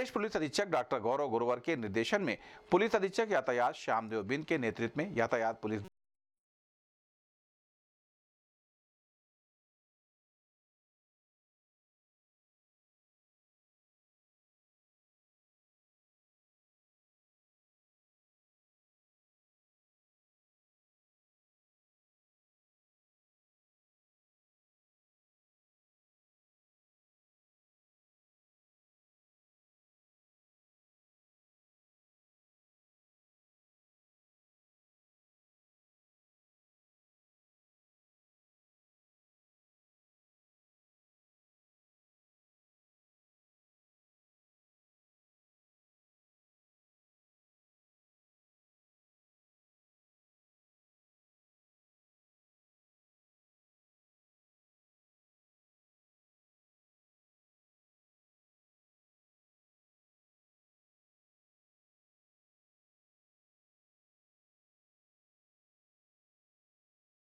वरिष्ठ पुलिस अधीक्षक डॉक्टर गौरव गुरुवर के निर्देशन में पुलिस अधीक्षक यातायात श्यामदेव बिंद के नेतृत्व में यातायात पुलिस